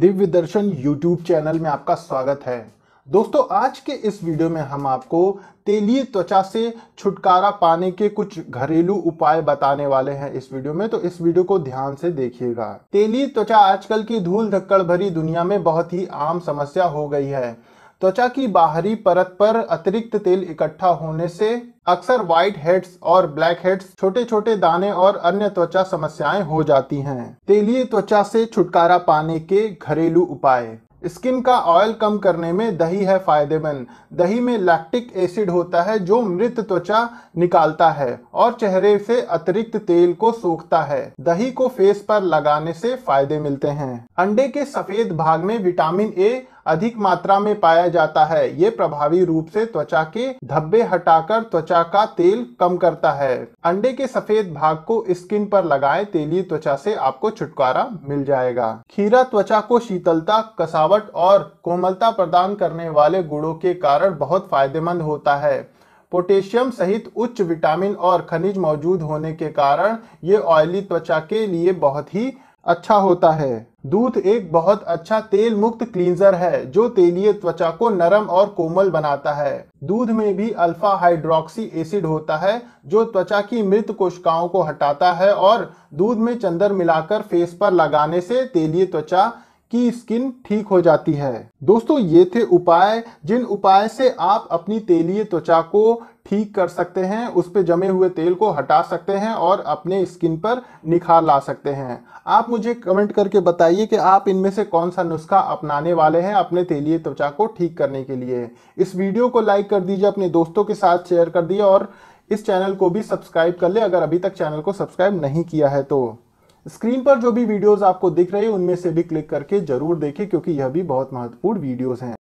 दिव्य दर्शन YouTube channel में आपका स्वागत है दोस्तों आज के इस वीडियो में हम आपको तेलीय त्वचा से छुटकारा पाने के कुछ घरेलू उपाय बताने वाले हैं इस वीडियो में तो इस वीडियो को ध्यान से देखिएगा तेलीय त्वचा आजकल की धूल धक्कड़ भरी दुनिया में बहुत ही आम समस्या हो गई है त्वचा की बाहरी परत पर अतिरिक्त तेल इकट्ठा होने से अक्सर व्हाइट हेड्स और ब्लैक हेड्स छोटे छोटे दाने और अन्य त्वचा समस्याएं हो जाती हैं तेलीय त्वचा से छुटकारा पाने के घरेलू उपाय स्किन का ऑयल कम करने में दही है फायदेमंद दही में लैक्टिक एसिड होता है जो मृत त्वचा निकालता है और चेहरे से अतिरिक्त तेल को सोखता है दही को फेस पर लगाने से फायदे मिलते हैं अंडे के सफेद भाग में विटामिन ए अधिक मात्रा में पाया जाता है ये प्रभावी रूप से त्वचा के धब्बे हटाकर त्वचा का तेल कम करता है अंडे के सफेद भाग को स्किन पर लगाएं तेली त्वचा से आपको छुटकारा मिल जाएगा खीरा त्वचा को शीतलता कसावट और कोमलता प्रदान करने वाले गुणों के कारण बहुत फायदेमंद होता है पोटेशियम सहित उच्च विटामिन और खनिज मौजूद होने के कारण ये ऑयली त्वचा के लिए बहुत ही अच्छा होता है दूध एक बहुत अच्छा तेल मुक्त क्लींजर है जो तेलीय त्वचा को नरम और कोमल बनाता है दूध में भी अल्फा हाइड्रोक्सी एसिड होता है जो त्वचा की मृत कोशिकाओं को हटाता है और दूध में चंदर मिलाकर फेस पर लगाने से तेलीय त्वचा की स्किन ठीक हो जाती है दोस्तों ये थे उपाय जिन उपाय से आप अपनी तेलीय त्वचा को ठीक कर सकते हैं उस पर जमे हुए तेल को हटा सकते हैं और अपने स्किन पर निखार ला सकते हैं आप मुझे कमेंट करके बताइए कि आप इनमें से कौन सा नुस्खा अपनाने वाले हैं अपने तेलीय त्वचा को ठीक करने के लिए इस वीडियो को लाइक कर दीजिए अपने दोस्तों के साथ शेयर कर दिए और इस चैनल को भी सब्सक्राइब कर ले अगर अभी तक चैनल को सब्सक्राइब नहीं किया है तो स्क्रीन पर जो भी वीडियोस आपको दिख रहे हैं उनमें से भी क्लिक करके जरूर देखें क्योंकि यह भी बहुत महत्वपूर्ण वीडियोस हैं